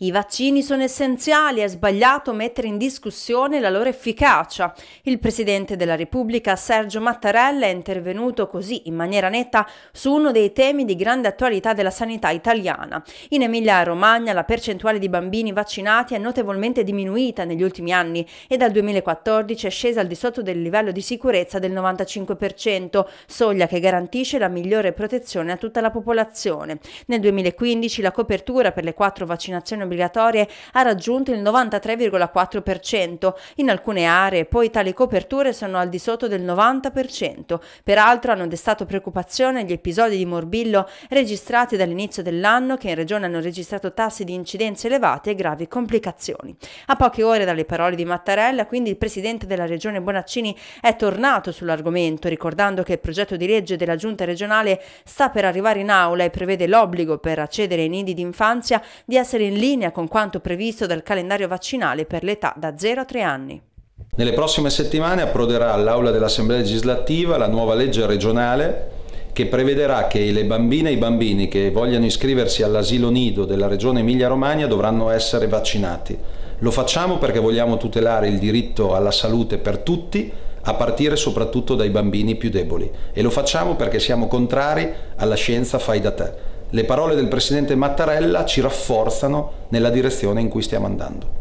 I vaccini sono essenziali, è sbagliato mettere in discussione la loro efficacia. Il Presidente della Repubblica Sergio Mattarella è intervenuto così in maniera netta su uno dei temi di grande attualità della sanità italiana. In Emilia-Romagna la percentuale di bambini vaccinati è notevolmente diminuita negli ultimi anni e dal 2014 è scesa al di sotto del livello di sicurezza del 95%, soglia che garantisce la migliore protezione a tutta la popolazione. Nel 2015 la copertura per le quattro vaccinazioni obbligatorie ha raggiunto il 93,4%, in alcune aree poi tali coperture sono al di sotto del 90%. Peraltro hanno destato preoccupazione gli episodi di morbillo registrati dall'inizio dell'anno che in regione hanno registrato tassi di incidenze elevati e gravi complicazioni. A poche ore dalle parole di Mattarella, quindi il presidente della regione Bonaccini è tornato sull'argomento, ricordando che il progetto di legge della giunta regionale sta per arrivare in aula e prevede l'obbligo per accedere ai nidi d'infanzia di essere in linea linea con quanto previsto dal calendario vaccinale per l'età da 0 a 3 anni. Nelle prossime settimane approderà all'Aula dell'Assemblea legislativa la nuova legge regionale che prevederà che le bambine e i bambini che vogliano iscriversi all'asilo nido della regione Emilia-Romagna dovranno essere vaccinati. Lo facciamo perché vogliamo tutelare il diritto alla salute per tutti, a partire soprattutto dai bambini più deboli. E lo facciamo perché siamo contrari alla scienza fai da te. Le parole del presidente Mattarella ci rafforzano nella direzione in cui stiamo andando.